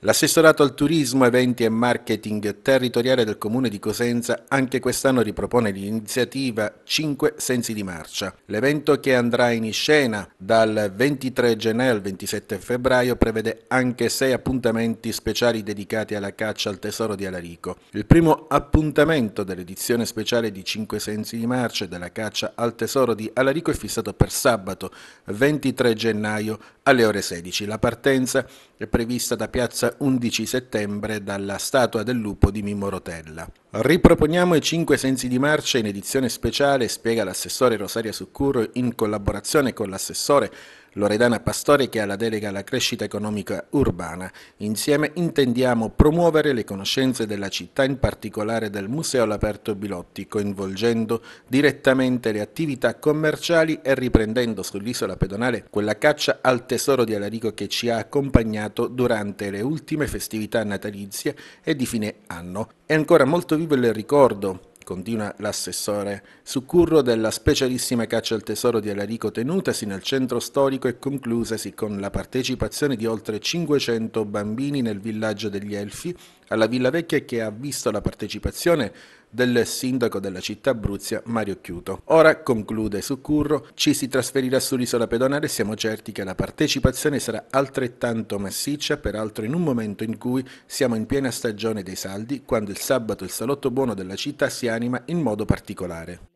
L'assessorato al turismo, eventi e marketing territoriale del comune di Cosenza anche quest'anno ripropone l'iniziativa 5 sensi di marcia. L'evento che andrà in scena dal 23 gennaio al 27 febbraio prevede anche sei appuntamenti speciali dedicati alla caccia al tesoro di Alarico. Il primo appuntamento dell'edizione speciale di 5 sensi di marcia e della caccia al tesoro di Alarico è fissato per sabato 23 gennaio alle ore 16. La partenza è prevista da piazza scorsa 11 settembre dalla Statua del Lupo di Mimmo Rotella. Riproponiamo i cinque sensi di marcia in edizione speciale, spiega l'assessore Rosaria Succurro in collaborazione con l'assessore Loredana Pastore che ha la delega alla crescita economica urbana. Insieme intendiamo promuovere le conoscenze della città, in particolare del Museo all'Aperto Bilotti, coinvolgendo direttamente le attività commerciali e riprendendo sull'isola pedonale quella caccia al tesoro di Alarico che ci ha accompagnato durante le ultime festività natalizie e di fine anno. È ancora molto vivo il ricordo continua l'assessore, Succurro della specialissima caccia al tesoro di Alarico tenutasi nel centro storico e conclusasi con la partecipazione di oltre 500 bambini nel villaggio degli Elfi, alla Villa Vecchia che ha visto la partecipazione del sindaco della città Abruzia Mario Chiuto. Ora, conclude Succurro, ci si trasferirà sull'isola pedonale e siamo certi che la partecipazione sarà altrettanto massiccia, peraltro in un momento in cui siamo in piena stagione dei saldi, quando il sabato il salotto buono della città si anima in modo particolare.